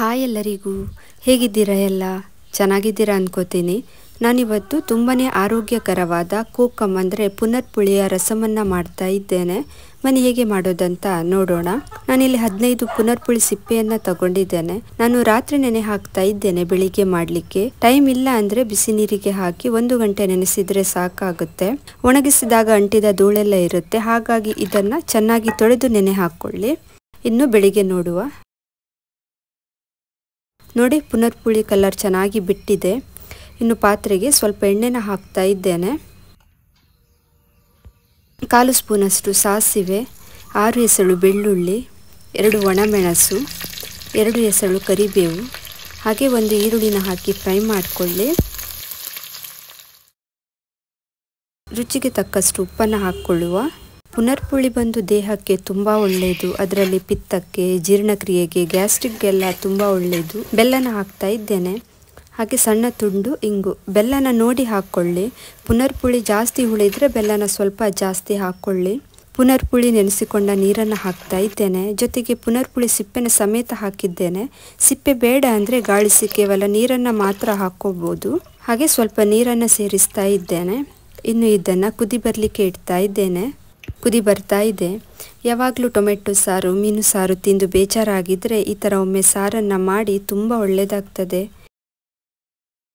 hi ಎಲ್ಲರಿಗೂ ಹೇಗಿದ್ದೀರಾ ಎಲ್ಲ ಚೆನ್ನಾಗಿದ್ದೀರಾ ಅನ್ಕೋತೀನಿ ನಾನಿವತ್ತು ತುಂಬಾನೇ ಆರೋಗ್ಯಕರವಾದ ಕೋಕಮ್ ಅಂದರೆ ಪುನರ್ ಪುಳಿಯ ರಸಮನ್ನು ಮಾಡ್ತಾ ಇದ್ದೇನೆ ಮನೆ ಹೇಗೆ ಮಾಡೋದಂತ ನೋಡೋಣ ನಾನಿಲ್ಲಿ ಹದಿನೈದು ಪುನರ್ ಪುಳಿ ಸಿಪ್ಪೆಯನ್ನು ತಗೊಂಡಿದ್ದೇನೆ ನಾನು ರಾತ್ರಿ ನೆನೆ ಹಾಕ್ತಾ ಇದ್ದೇನೆ ಬೆಳಿಗ್ಗೆ ಮಾಡಲಿಕ್ಕೆ ಟೈಮ್ ಇಲ್ಲ ಅಂದರೆ ಬಿಸಿ ನೀರಿಗೆ ಹಾಕಿ ಒಂದು ಗಂಟೆ ನೆನೆಸಿದರೆ ಸಾಕಾಗುತ್ತೆ ಒಣಗಿಸಿದಾಗ ಅಂಟಿದ ಧೂಳೆಲ್ಲ ಇರುತ್ತೆ ಹಾಗಾಗಿ ಇದನ್ನು ಚೆನ್ನಾಗಿ ತೊಳೆದು ನೆನೆ ಹಾಕ್ಕೊಳ್ಳಿ ಇನ್ನು ಬೆಳಿಗ್ಗೆ ನೋಡುವ ನೋಡಿ ಪುನರ್ಪುಳಿ ಕಲರ್ ಚೆನ್ನಾಗಿ ಬಿಟ್ಟಿದೆ ಇನ್ನು ಪಾತ್ರೆಗೆ ಸ್ವಲ್ಪ ಎಣ್ಣೆನ ಹಾಕ್ತಾ ಇದ್ದೇನೆ ಕಾಲು ಸ್ಪೂನಷ್ಟು ಸಾಸಿವೆ ಆರು ಎಸಳು ಬೆಳ್ಳುಳ್ಳಿ ಎರಡು ಒಣಮೆಣಸು ಎರಡು ಎಸಳು ಕರಿಬೇವು ಹಾಗೆ ಒಂದು ಈರುಳ್ಳಿನ ಹಾಕಿ ಫ್ರೈ ಮಾಡಿಕೊಳ್ಳಿ ರುಚಿಗೆ ತಕ್ಕಷ್ಟು ಉಪ್ಪನ್ನು ಹಾಕ್ಕೊಳ್ಳುವ ಪುನರ್ಪುಳಿ ಬಂದು ದೇಹಕ್ಕೆ ತುಂಬ ಒಳ್ಳೆಯದು ಅದರಲ್ಲಿ ಪಿತ್ತಕ್ಕೆ ಜೀರ್ಣಕ್ರಿಯೆಗೆ ಗ್ಯಾಸ್ಟ್ರಿಕ್ಗೆಲ್ಲ ತುಂಬ ಒಳ್ಳೆಯದು ಬೆಲ್ಲನ ಹಾಕ್ತಾ ಇದ್ದೇನೆ ಹಾಗೆ ಸಣ್ಣ ತುಂಡು ಇಂಗು ಬೆಲ್ಲನ ನೋಡಿ ಹಾಕ್ಕೊಳ್ಳಿ ಪುನರ್ಪುಳಿ ಜಾಸ್ತಿ ಉಳಿದರೆ ಬೆಲ್ಲನ ಸ್ವಲ್ಪ ಜಾಸ್ತಿ ಹಾಕ್ಕೊಳ್ಳಿ ಪುನರ್ಪುಳಿ ನೆನೆಸಿಕೊಂಡ ನೀರನ್ನು ಹಾಕ್ತಾ ಇದ್ದೇನೆ ಜೊತೆಗೆ ಪುನರ್ಪುಳಿ ಸಿಪ್ಪೆನ ಸಮೇತ ಹಾಕಿದ್ದೇನೆ ಸಿಪ್ಪೆ ಬೇಡ ಅಂದರೆ ಗಾಳಿಸಿ ಕೇವಲ ನೀರನ್ನು ಮಾತ್ರ ಹಾಕ್ಕೋಬೋದು ಹಾಗೆ ಸ್ವಲ್ಪ ನೀರನ್ನು ಸೇರಿಸ್ತಾ ಇದ್ದೇನೆ ಇನ್ನು ಇದನ್ನು ಕುದಿ ಬರಲಿಕ್ಕೆ ಇಡ್ತಾ ಇದ್ದೇನೆ ಕುದಿ ಬರ್ತಾ ಇದೆ ಯಾವಾಗಲೂ ಟೊಮೆಟೊ ಸಾರು ಮೀನು ಸಾರು ತಿಂದು ಬೇಜಾರಾಗಿದ್ದರೆ ಈ ಥರ ಒಮ್ಮೆ ಸಾರನ್ನು ಮಾಡಿ ತುಂಬ ಒಳ್ಳೆಯದಾಗ್ತದೆ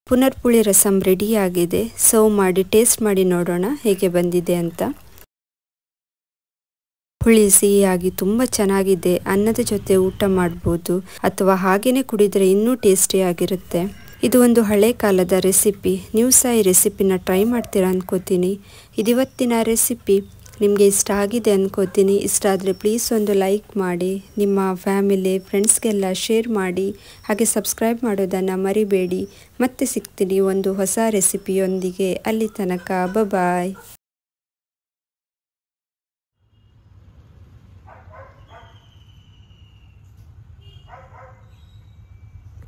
ಪುನರ್ಪುಳಿ ರಸಂ ರೆಡಿಯಾಗಿದೆ ಸರ್ವ್ ಮಾಡಿ ಟೇಸ್ಟ್ ಮಾಡಿ ನೋಡೋಣ ಹೇಗೆ ಬಂದಿದೆ ಅಂತ ಹುಳಿ ಸಿಹಿಯಾಗಿ ತುಂಬ ಚೆನ್ನಾಗಿದೆ ಅನ್ನದ ಜೊತೆ ಊಟ ಮಾಡ್ಬೋದು ಅಥವಾ ಹಾಗೆಯೇ ಕುಡಿದರೆ ಇನ್ನೂ ಟೇಸ್ಟಿಯಾಗಿರುತ್ತೆ ಇದು ಒಂದು ಹಳೆ ಕಾಲದ ರೆಸಿಪಿ ನೀವು ಸಹ ಈ ರೆಸಿಪಿನ ಟ್ರೈ ಮಾಡ್ತೀರಾ ಅಂದ್ಕೋತೀನಿ ಇದಿವತ್ತಿನ ರೆಸಿಪಿ ನಿಮಗೆ ಇಷ್ಟ ಆಗಿದೆ ಅಂದ್ಕೋತೀನಿ ಇಷ್ಟ ಆದರೆ ಪ್ಲೀಸ್ ಒಂದು ಲೈಕ್ ಮಾಡಿ ನಿಮ್ಮ ಫ್ಯಾಮಿಲಿ ಫ್ರೆಂಡ್ಸ್ಗೆಲ್ಲ ಶೇರ್ ಮಾಡಿ ಹಾಗೆ ಸಬ್ಸ್ಕ್ರೈಬ್ ಮಾಡೋದನ್ನು ಮರಿಬೇಡಿ ಮತ್ತೆ ಸಿಗ್ತೀನಿ ಒಂದು ಹೊಸ ರೆಸಿಪಿಯೊಂದಿಗೆ ಅಲ್ಲಿ ತನಕ ಬಬಾಯ್ ಬಾಯ್